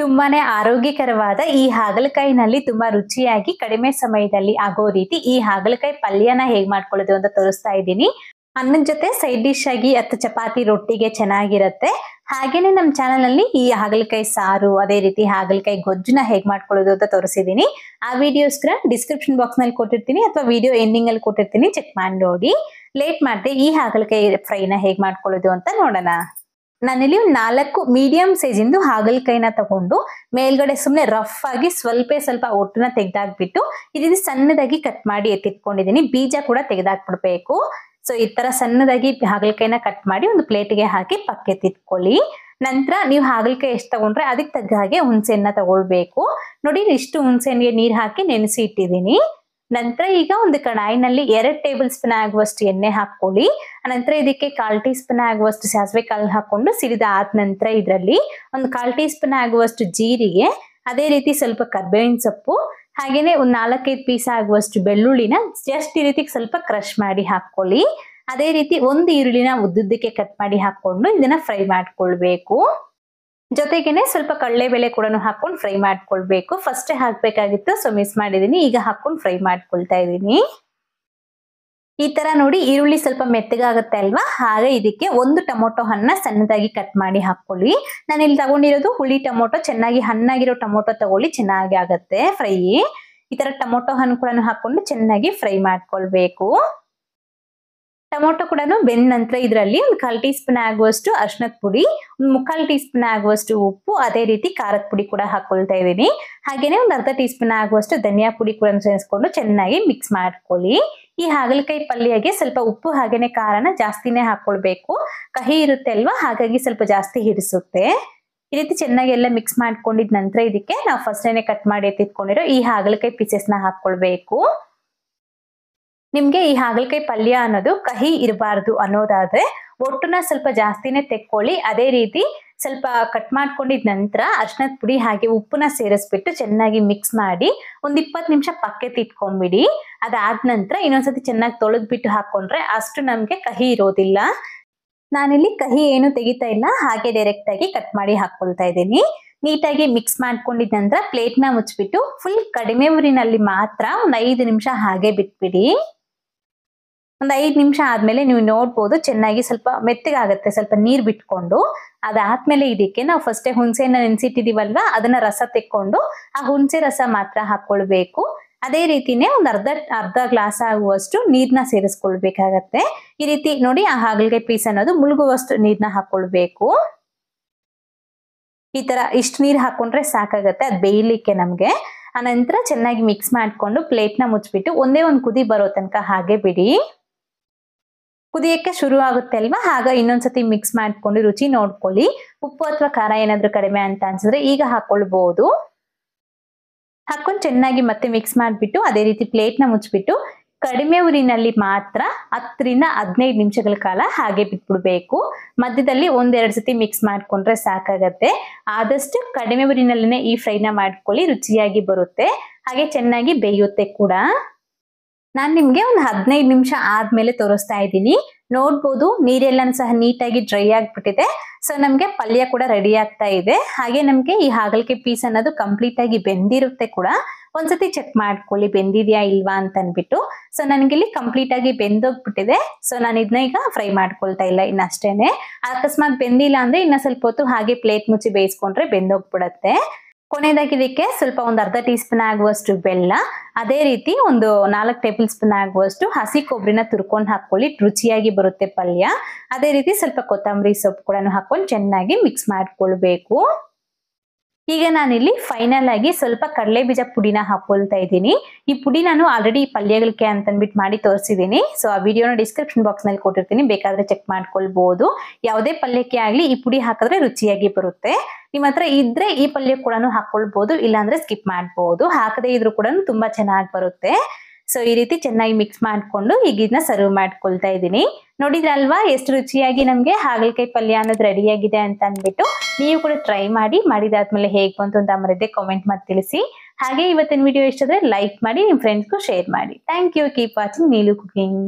ತುಂಬಾನೇ ಆರೋಗ್ಯಕರವಾದ ಈ ಹಾಗಲಕಾಯಿನಲ್ಲಿ ತುಂಬಾ ರುಚಿಯಾಗಿ ಕಡಿಮೆ ಸಮಯದಲ್ಲಿ ಆಗೋ ರೀತಿ ಈ ಹಾಗಲಕಾಯಿ ಪಲ್ಯನ ಹೇಗ್ ಮಾಡ್ಕೊಳ್ಳೋದು ಅಂತ ತೋರಿಸ್ತಾ ಇದ್ದೀನಿ ಅನ್ನದ ಜೊತೆ ಸೈಡ್ ಡಿಶ್ ಆಗಿ ಅಥವಾ ಚಪಾತಿ ರೊಟ್ಟಿಗೆ ಚೆನ್ನಾಗಿರತ್ತೆ ಹಾಗೇನೆ ನಮ್ಮ ಚಾನಲ್ ಅಲ್ಲಿ ಈ ಹಾಗಲಕಾಯಿ ಸಾರು ಅದೇ ರೀತಿ ಹಾಗಲಕಾಯಿ ಗೊಜ್ಜುನ ಹೇಗ್ ಮಾಡ್ಕೊಳ್ಳೋದು ಅಂತ ತೋರಿಸಿದೀನಿ ಆ ಕೂಡ ಡಿಸ್ಕ್ರಿಪ್ಷನ್ ಬಾಕ್ಸ್ ನಲ್ಲಿ ಕೊಟ್ಟಿರ್ತೀನಿ ಅಥವಾ ವಿಡಿಯೋ ಎಂಡಿಂಗ್ ಅಲ್ಲಿ ಕೊಟ್ಟಿರ್ತೀನಿ ಚೆಕ್ ಮಾಡಿ ನೋಡಿ ಲೇಟ್ ಮಾಡದೆ ಈ ಹಾಗಲಕಾಯಿ ಫ್ರೈನ ಹೇಗ್ ಮಾಡ್ಕೊಳ್ಳೋದು ಅಂತ ನೋಡೋಣ ನಾನಿಲ್ಲಿ ನಾಲ್ಕು ಮೀಡಿಯಂ ಸೈಜ್ ಇಂದು ಹಾಗಲಕಾಯಿನ ತಗೊಂಡು ಮೇಲ್ಗಡೆ ಸುಮ್ಮನೆ ರಫ್ ಆಗಿ ಸ್ವಲ್ಪ ಸ್ವಲ್ಪ ಒಟ್ಟನ್ನ ತೆಗೆದಾಕ್ಬಿಟ್ಟು ಇದನ್ನ ಸಣ್ಣದಾಗಿ ಕಟ್ ಮಾಡಿ ಎತ್ತಿಟ್ಕೊಂಡಿದ್ದೀನಿ ಬೀಜ ಕೂಡ ತೆಗೆದಾಕ್ಬಿಡ್ಬೇಕು ಸೊ ಈ ತರ ಸಣ್ಣದಾಗಿ ಹಾಗಲಕಾಯಿನ ಕಟ್ ಮಾಡಿ ಒಂದು ಪ್ಲೇಟ್ಗೆ ಹಾಕಿ ತಿತ್ಕೊಳ್ಳಿ ನಂತರ ನೀವು ಹಾಗಲಕಾಯಿ ಎಷ್ಟು ತಗೊಂಡ್ರೆ ಅದಕ್ಕೆ ತಗ್ಗ ಹಾಗೆ ಹುಣಸೆಹಣ್ಣ ತಗೊಳ್ಬೇಕು ನೋಡಿ ಇಷ್ಟು ಹುಣಸೆಹಣ್ಣಿಗೆ ನೀರು ಹಾಕಿ ನೆನೆಸಿ ಇಟ್ಟಿದ್ದೀನಿ ನಂತರ ಈಗ ಒಂದು ಕಡಾಯಿನಲ್ಲಿ ಎರಡು ಟೇಬಲ್ ಸ್ಪೂನ್ ಆಗುವಷ್ಟು ಎಣ್ಣೆ ಹಾಕೊಳ್ಳಿ ನಂತರ ಇದಕ್ಕೆ ಕಾಲ್ ಟೀ ಸ್ಪೂನ್ ಆಗುವಷ್ಟು ಸಾಸಿವೆ ಕಾಳು ಹಾಕೊಂಡು ಸಿಡಿದ ಆದ ನಂತರ ಇದರಲ್ಲಿ ಒಂದು ಕಾಲ್ ಟೀ ಸ್ಪೂನ್ ಆಗುವಷ್ಟು ಜೀರಿಗೆ ಅದೇ ರೀತಿ ಸ್ವಲ್ಪ ಕರ್ಬೇವಿನ ಸೊಪ್ಪು ಹಾಗೇನೆ ಒಂದು ನಾಲ್ಕೈದು ಪೀಸ್ ಆಗುವಷ್ಟು ಬೆಳ್ಳುಳ್ಳಿನ ಜಸ್ಟ್ ಈ ರೀತಿ ಸ್ವಲ್ಪ ಕ್ರಶ್ ಮಾಡಿ ಹಾಕೊಳ್ಳಿ ಅದೇ ರೀತಿ ಒಂದು ಈರುಳ್ಳಿನ ಉದ್ದುದ್ದಕ್ಕೆ ಕಟ್ ಮಾಡಿ ಹಾಕೊಂಡು ಇದನ್ನ ಫ್ರೈ ಮಾಡ್ಕೊಳ್ಬೇಕು ಜೊತೆಗೇನೆ ಸ್ವಲ್ಪ ಕಡಲೆಬೇಳೆ ಕೂಡ ಹಾಕೊಂಡು ಫ್ರೈ ಮಾಡ್ಕೊಳ್ಬೇಕು ಫಸ್ಟ್ ಹಾಕ್ಬೇಕಾಗಿತ್ತು ಸೊ ಮಿಸ್ ಮಾಡಿದೀನಿ ಈಗ ಹಾಕೊಂಡು ಫ್ರೈ ಮಾಡ್ಕೊಳ್ತಾ ಇದ್ದೀನಿ ಈ ತರ ನೋಡಿ ಈರುಳ್ಳಿ ಸ್ವಲ್ಪ ಮೆತ್ತಗಾಗುತ್ತೆ ಅಲ್ವಾ ಹಾಗೆ ಇದಕ್ಕೆ ಒಂದು ಟೊಮೊಟೊ ಹಣ್ಣ ಸಣ್ಣದಾಗಿ ಕಟ್ ಮಾಡಿ ಹಾಕೊಳ್ಳಿ ನಾನು ಇಲ್ಲಿ ತಗೊಂಡಿರೋದು ಹುಳಿ ಟೊಮೊಟೊ ಚೆನ್ನಾಗಿ ಹಣ್ಣಾಗಿರೋ ಟೊಮೊಟೊ ತಗೊಳ್ಳಿ ಚೆನ್ನಾಗಿ ಆಗತ್ತೆ ಫ್ರೈ ಈ ತರ ಟೊಮೊಟೊ ಹಣ್ಣು ಕೂಡ ಹಾಕೊಂಡು ಚೆನ್ನಾಗಿ ಫ್ರೈ ಮಾಡ್ಕೊಳ್ಬೇಕು ಟೊಮೊಟೊ ಕೂಡ ಬೆಂದ ನಂತರ ಇದರಲ್ಲಿ ಒಂದು ಕಾಲು ಟೀ ಸ್ಪೂನ್ ಆಗುವಷ್ಟು ಅರ್ಶನದ ಪುಡಿ ಒಂದು ಮುಕ್ಕಾಲು ಟೀ ಸ್ಪೂನ್ ಆಗುವಷ್ಟು ಉಪ್ಪು ಅದೇ ರೀತಿ ಖಾರದ ಪುಡಿ ಕೂಡ ಹಾಕೊಳ್ತಾ ಇದ್ದೀನಿ ಹಾಗೇನೆ ಒಂದು ಅರ್ಧ ಟೀ ಸ್ಪೂನ್ ಆಗುವಷ್ಟು ಧನಿಯಾ ಪುಡಿ ಕೂಡ ಸೇರಿಸ್ಕೊಂಡು ಚೆನ್ನಾಗಿ ಮಿಕ್ಸ್ ಮಾಡ್ಕೊಳ್ಳಿ ಈ ಹಾಗಲಕಾಯಿ ಪಲ್ಯಗೆ ಸ್ವಲ್ಪ ಉಪ್ಪು ಹಾಗೇನೆ ಖಾರನ ಜಾಸ್ತಿನೇ ಹಾಕೊಳ್ಬೇಕು ಕಹಿ ಇರುತ್ತೆ ಅಲ್ವಾ ಹಾಗಾಗಿ ಸ್ವಲ್ಪ ಜಾಸ್ತಿ ಹಿಡಿಸುತ್ತೆ ಈ ರೀತಿ ಚೆನ್ನಾಗಿ ಎಲ್ಲ ಮಿಕ್ಸ್ ಮಾಡ್ಕೊಂಡಿದ ನಂತರ ಇದಕ್ಕೆ ನಾವು ಫಸ್ಟ್ ಏನೇ ಕಟ್ ಮಾಡಿ ಎತ್ತಿಟ್ಕೊಂಡಿರೋ ಈ ಹಾಗಲಕಾಯಿ ಪೀಸಸ್ ನ ಹಾಕೊಳ್ಬೇಕು ನಿಮ್ಗೆ ಈ ಹಾಗಲಕಾಯಿ ಪಲ್ಯ ಅನ್ನೋದು ಕಹಿ ಇರಬಾರ್ದು ಅನ್ನೋದಾದ್ರೆ ಒಟ್ಟುನ ಸ್ವಲ್ಪ ಜಾಸ್ತಿನೇ ತೆಕ್ಕೊಳ್ಳಿ ಅದೇ ರೀತಿ ಸ್ವಲ್ಪ ಕಟ್ ಮಾಡ್ಕೊಂಡಿದ ನಂತರ ಅರ್ಶನದ ಪುಡಿ ಹಾಗೆ ಉಪ್ಪನ್ನ ಸೇರಿಸ್ಬಿಟ್ಟು ಚೆನ್ನಾಗಿ ಮಿಕ್ಸ್ ಮಾಡಿ ಒಂದ್ ಇಪ್ಪತ್ತು ನಿಮಿಷ ತಿಟ್ಕೊಂಡ್ಬಿಡಿ ಅದಾದ ನಂತರ ಇನ್ನೊಂದ್ಸತಿ ಚೆನ್ನಾಗಿ ತೊಳೆದ್ಬಿಟ್ಟು ಹಾಕೊಂಡ್ರೆ ಅಷ್ಟು ನಮ್ಗೆ ಕಹಿ ಇರೋದಿಲ್ಲ ನಾನಿಲ್ಲಿ ಕಹಿ ಏನು ತೆಗಿತಾ ಇಲ್ಲ ಹಾಗೆ ಡೈರೆಕ್ಟ್ ಆಗಿ ಕಟ್ ಮಾಡಿ ಹಾಕೊಳ್ತಾ ಇದ್ದೀನಿ ನೀಟಾಗಿ ಮಿಕ್ಸ್ ಮಾಡ್ಕೊಂಡಿದ ನಂತರ ಪ್ಲೇಟ್ನ ಮುಚ್ಚಿಬಿಟ್ಟು ಫುಲ್ ಕಡಿಮೆ ಊರಿನಲ್ಲಿ ಮಾತ್ರ ಒಂದು ಐದು ನಿಮಿಷ ಹಾಗೆ ಬಿಟ್ಬಿಡಿ ಒಂದು ಐದು ನಿಮಿಷ ಆದ್ಮೇಲೆ ನೀವು ನೋಡ್ಬೋದು ಚೆನ್ನಾಗಿ ಸ್ವಲ್ಪ ಮೆತ್ತಗಾಗತ್ತೆ ಸ್ವಲ್ಪ ನೀರು ಬಿಟ್ಕೊಂಡು ಅದಾದ್ಮೇಲೆ ಇದಕ್ಕೆ ನಾವು ಫಸ್ಟೇ ಹುಣಸೆನ ನೆನೆಸಿಟ್ಟಿದೀವಲ್ವಾ ಅದನ್ನ ರಸ ತೆಕ್ಕೊಂಡು ಆ ಹುಣಸೆ ರಸ ಮಾತ್ರ ಹಾಕೊಳ್ಬೇಕು ಅದೇ ರೀತಿನೇ ಒಂದು ಅರ್ಧ ಅರ್ಧ ಗ್ಲಾಸ್ ಆಗುವಷ್ಟು ನೀರನ್ನ ಸೇರಿಸ್ಕೊಳ್ಬೇಕಾಗತ್ತೆ ಈ ರೀತಿ ನೋಡಿ ಆ ಹಾಗಲಿಗೆ ಪೀಸ್ ಅನ್ನೋದು ಮುಳುಗುವಷ್ಟು ನೀರನ್ನ ಹಾಕೊಳ್ಬೇಕು ಈ ತರ ಇಷ್ಟು ನೀರು ಹಾಕೊಂಡ್ರೆ ಸಾಕಾಗತ್ತೆ ಅದ್ ಬೇಯಲಿಕ್ಕೆ ನಮಗೆ ಆನಂತರ ಚೆನ್ನಾಗಿ ಮಿಕ್ಸ್ ಮಾಡಿಕೊಂಡು ಪ್ಲೇಟ್ನ ಮುಚ್ಚಿಬಿಟ್ಟು ಒಂದೇ ಒಂದು ಕುದಿ ಬರೋ ತನಕ ಹಾಗೆ ಬಿಡಿ ಕುದಿಯಕ್ಕೆ ಶುರು ಆಗುತ್ತೆ ಅಲ್ವಾ ಆಗ ಇನ್ನೊಂದ್ಸತಿ ಮಿಕ್ಸ್ ಮಾಡ್ಕೊಂಡು ರುಚಿ ನೋಡ್ಕೊಳ್ಳಿ ಉಪ್ಪು ಅಥವಾ ಖಾರ ಏನಾದ್ರೂ ಕಡಿಮೆ ಅಂತ ಅನ್ಸಿದ್ರೆ ಈಗ ಹಾಕೊಳ್ಬಹುದು ಹಾಕೊಂಡು ಚೆನ್ನಾಗಿ ಮತ್ತೆ ಮಿಕ್ಸ್ ಮಾಡಿಬಿಟ್ಟು ಅದೇ ರೀತಿ ಪ್ಲೇಟ್ನ ಮುಚ್ಚಿಬಿಟ್ಟು ಕಡಿಮೆ ಊರಿನಲ್ಲಿ ಮಾತ್ರ ಹತ್ತರಿಂದ ಹದಿನೈದು ನಿಮಿಷಗಳ ಕಾಲ ಹಾಗೆ ಬಿಟ್ಬಿಡ್ಬೇಕು ಮಧ್ಯದಲ್ಲಿ ಒಂದೆರಡು ಸತಿ ಮಿಕ್ಸ್ ಮಾಡ್ಕೊಂಡ್ರೆ ಸಾಕಾಗತ್ತೆ ಆದಷ್ಟು ಕಡಿಮೆ ಊರಿನಲ್ಲಿನೇ ಈ ಫ್ರೈನ ಮಾಡ್ಕೊಳ್ಳಿ ರುಚಿಯಾಗಿ ಬರುತ್ತೆ ಹಾಗೆ ಚೆನ್ನಾಗಿ ಬೇಯುತ್ತೆ ಕೂಡ ನಾನು ನಿಮಗೆ ಒಂದು ಹದಿನೈದು ನಿಮಿಷ ಆದ್ಮೇಲೆ ತೋರಿಸ್ತಾ ಇದ್ದೀನಿ ನೋಡ್ಬೋದು ನೀರೆಲ್ಲ ಸಹ ನೀಟಾಗಿ ಡ್ರೈ ಆಗಿಬಿಟ್ಟಿದೆ ಸೊ ನಮಗೆ ಪಲ್ಯ ಕೂಡ ರೆಡಿ ಆಗ್ತಾ ಇದೆ ಹಾಗೆ ನಮಗೆ ಈ ಹಾಗಲಕೆ ಪೀಸ್ ಅನ್ನೋದು ಕಂಪ್ಲೀಟ್ ಆಗಿ ಬೆಂದಿರುತ್ತೆ ಕೂಡ ಒಂದ್ಸತಿ ಚೆಕ್ ಮಾಡ್ಕೊಳ್ಳಿ ಬೆಂದಿದ್ಯಾ ಇಲ್ವಾ ಅಂತ ಅನ್ಬಿಟ್ಟು ಸೊ ಇಲ್ಲಿ ಕಂಪ್ಲೀಟ್ ಆಗಿ ಬೆಂದೋಗ್ಬಿಟ್ಟಿದೆ ಸೊ ನಾನು ಇದನ್ನ ಈಗ ಫ್ರೈ ಮಾಡ್ಕೊಳ್ತಾ ಇಲ್ಲ ಇನ್ನಷ್ಟೇನೆ ಅಕಸ್ಮಾತ್ ಬೆಂದಿಲ್ಲ ಅಂದ್ರೆ ಇನ್ನ ಸ್ವಲ್ಪ ಹೊತ್ತು ಹಾಗೆ ಪ್ಲೇಟ್ ಮುಚ್ಚಿ ಬೇಯಿಸ್ಕೊಂಡ್ರೆ ಬೆಂದೋಗ್ಬಿಡತ್ತೆ ಕೊನೆಯದಾಗಿ ಇದಕ್ಕೆ ಸ್ವಲ್ಪ ಒಂದು ಅರ್ಧ ಟೀ ಸ್ಪೂನ್ ಆಗುವಷ್ಟು ಬೆಲ್ಲ ಅದೇ ರೀತಿ ಒಂದು ನಾಲ್ಕು ಟೇಬಲ್ ಸ್ಪೂನ್ ಆಗುವಷ್ಟು ಹಸಿ ಕೊಬ್ಬರಿನ ತುರ್ಕೊಂಡು ಹಾಕೊಳ್ಳಿ ರುಚಿಯಾಗಿ ಬರುತ್ತೆ ಪಲ್ಯ ಅದೇ ರೀತಿ ಸ್ವಲ್ಪ ಕೊತ್ತಂಬರಿ ಸೊಪ್ಪು ಕೂಡ ಹಾಕೊಂಡು ಚೆನ್ನಾಗಿ ಮಿಕ್ಸ್ ಮಾಡ್ಕೊಳ್ಬೇಕು ಈಗ ನಾನಿಲ್ಲಿ ಫೈನಲ್ ಆಗಿ ಸ್ವಲ್ಪ ಕಡಲೆ ಬೀಜ ಪುಡಿನ ಹಾಕೊಳ್ತಾ ಇದ್ದೀನಿ ಈ ಪುಡಿ ನಾನು ಆಲ್ರೆಡಿ ಪಲ್ಯಗಳಿಗೆ ಅಂತನ್ಬಿಟ್ಟು ಮಾಡಿ ತೋರಿಸಿದ್ದೀನಿ ಸೊ ಆ ವಿಡಿಯೋನ ಡಿಸ್ಕ್ರಿಪ್ಷನ್ ಬಾಕ್ಸ್ ನಲ್ಲಿ ಕೊಟ್ಟಿರ್ತೀನಿ ಬೇಕಾದ್ರೆ ಚೆಕ್ ಮಾಡ್ಕೊಳ್ಬಹುದು ಯಾವುದೇ ಪಲ್ಯಕ್ಕೆ ಆಗಲಿ ಈ ಪುಡಿ ಹಾಕಿದ್ರೆ ರುಚಿಯಾಗಿ ಬರುತ್ತೆ ನಿಮ್ಮ ಹತ್ರ ಇದ್ರೆ ಈ ಪಲ್ಯ ಕೂಡ ಹಾಕೊಳ್ಬಹುದು ಇಲ್ಲಾಂದ್ರೆ ಸ್ಕಿಪ್ ಮಾಡಬಹುದು ಹಾಕದೇ ಇದ್ರೂ ಕೂಡ ತುಂಬಾ ಚೆನ್ನಾಗಿ ಬರುತ್ತೆ ಸೊ ಈ ರೀತಿ ಚೆನ್ನಾಗಿ ಮಿಕ್ಸ್ ಮಾಡಿಕೊಂಡು ಈಗ ಇದನ್ನ ಸರ್ವ್ ಮಾಡ್ಕೊಳ್ತಾ ಇದ್ದೀನಿ ನೋಡಿದ್ರಲ್ವಾ ಎಷ್ಟು ರುಚಿಯಾಗಿ ನಮಗೆ ಹಾಗಲಕಾಯಿ ಪಲ್ಯ ಅನ್ನೋದು ಆಗಿದೆ ಅಂತ ಅಂದ್ಬಿಟ್ಟು ನೀವು ಕೂಡ ಟ್ರೈ ಮಾಡಿ ಮಾಡಿದಾದ್ಮೇಲೆ ಹೇಗೆ ಬಂತು ಅಂತ ಮರದೆ ಕಾಮೆಂಟ್ ಮಾಡಿ ತಿಳಿಸಿ ಹಾಗೆ ಇವತ್ತಿನ ವಿಡಿಯೋ ಇಷ್ಟಾದ್ರೆ ಲೈಕ್ ಮಾಡಿ ನಿಮ್ಮ ಫ್ರೆಂಡ್ಸ್ಗೂ ಶೇರ್ ಮಾಡಿ thank you keep watching Neelu cooking